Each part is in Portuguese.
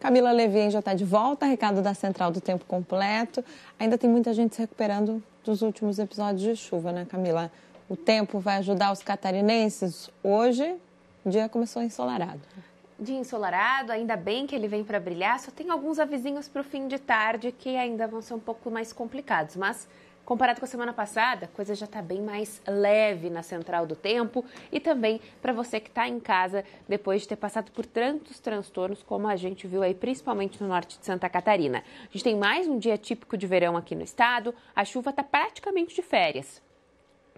Camila Levin já está de volta, recado da Central do Tempo Completo. Ainda tem muita gente se recuperando dos últimos episódios de chuva, né, Camila? O tempo vai ajudar os catarinenses? Hoje, o dia começou ensolarado dia ensolarado, ainda bem que ele vem para brilhar, só tem alguns avisinhos para o fim de tarde que ainda vão ser um pouco mais complicados, mas Comparado com a semana passada, a coisa já está bem mais leve na central do tempo e também para você que está em casa depois de ter passado por tantos transtornos como a gente viu aí, principalmente no norte de Santa Catarina. A gente tem mais um dia típico de verão aqui no estado, a chuva está praticamente de férias.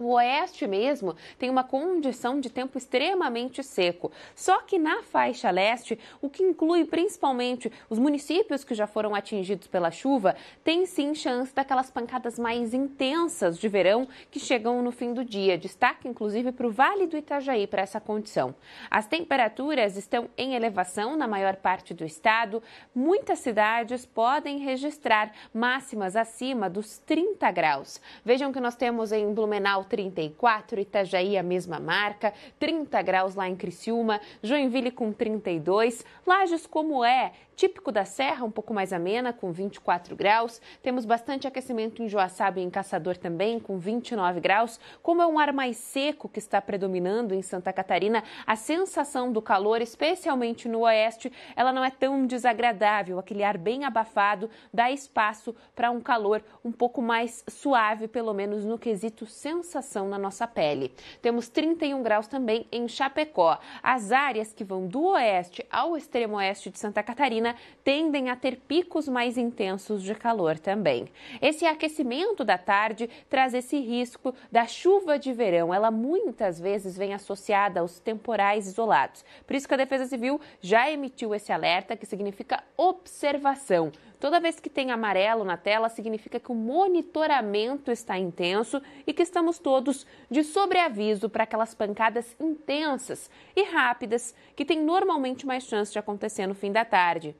O oeste mesmo tem uma condição de tempo extremamente seco. Só que na faixa leste, o que inclui principalmente os municípios que já foram atingidos pela chuva, tem sim chance daquelas pancadas mais intensas de verão que chegam no fim do dia. Destaque inclusive para o Vale do Itajaí para essa condição. As temperaturas estão em elevação na maior parte do estado. Muitas cidades podem registrar máximas acima dos 30 graus. Vejam que nós temos em Blumenau 34, Itajaí a mesma marca, 30 graus lá em Criciúma, Joinville com 32, Lages como é, típico da serra, um pouco mais amena, com 24 graus. Temos bastante aquecimento em Joaçaba e em Caçador também, com 29 graus. Como é um ar mais seco que está predominando em Santa Catarina, a sensação do calor, especialmente no oeste, ela não é tão desagradável. Aquele ar bem abafado dá espaço para um calor um pouco mais suave, pelo menos no quesito sensação na nossa pele. Temos 31 graus também em Chapecó. As áreas que vão do oeste ao extremo oeste de Santa Catarina semana tendem a ter picos mais intensos de calor também. Esse aquecimento da tarde traz esse risco da chuva de verão. Ela muitas vezes vem associada aos temporais isolados. Por isso que a Defesa Civil já emitiu esse alerta, que significa observação. Toda vez que tem amarelo na tela, significa que o monitoramento está intenso e que estamos todos de sobreaviso para aquelas pancadas intensas e rápidas que têm normalmente mais chance de acontecer no fim da tarde.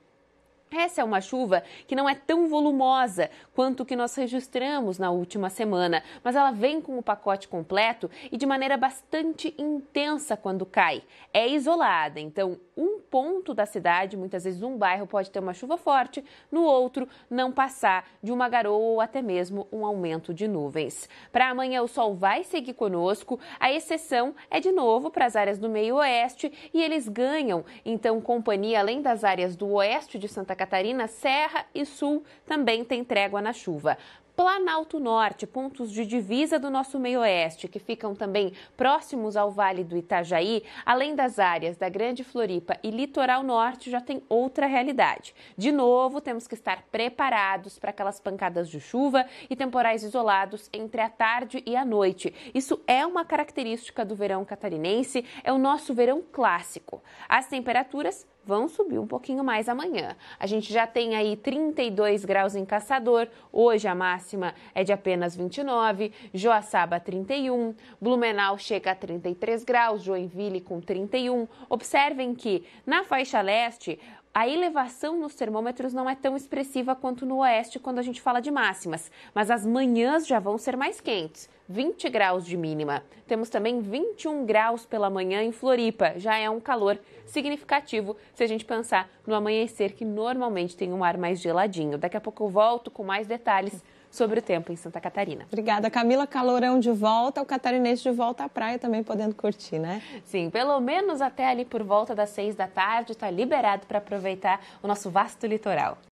Essa é uma chuva que não é tão volumosa quanto o que nós registramos na última semana, mas ela vem com o pacote completo e de maneira bastante intensa quando cai. É isolada, então um ponto da cidade, muitas vezes um bairro pode ter uma chuva forte, no outro não passar de uma garoa ou até mesmo um aumento de nuvens. Para amanhã o sol vai seguir conosco, a exceção é de novo para as áreas do meio-oeste e eles ganham então companhia além das áreas do oeste de Santa Catarina, Serra e Sul também tem trégua na chuva. Planalto Norte, pontos de divisa do nosso meio-oeste, que ficam também próximos ao Vale do Itajaí, além das áreas da Grande Floripa e Litoral Norte, já tem outra realidade. De novo, temos que estar preparados para aquelas pancadas de chuva e temporais isolados entre a tarde e a noite. Isso é uma característica do verão catarinense, é o nosso verão clássico. As temperaturas vão subir um pouquinho mais amanhã. A gente já tem aí 32 graus em Caçador, hoje a máxima é de apenas 29, Joaçaba 31, Blumenau chega a 33 graus, Joinville com 31. Observem que na faixa leste a elevação nos termômetros não é tão expressiva quanto no oeste quando a gente fala de máximas, mas as manhãs já vão ser mais quentes. 20 graus de mínima. Temos também 21 graus pela manhã em Floripa, já é um calor significativo se a gente pensar no amanhecer, que normalmente tem um ar mais geladinho. Daqui a pouco eu volto com mais detalhes sobre o tempo em Santa Catarina. Obrigada, Camila. Calorão de volta, o catarinense de volta à praia também podendo curtir, né? Sim, pelo menos até ali por volta das seis da tarde, está liberado para aproveitar o nosso vasto litoral.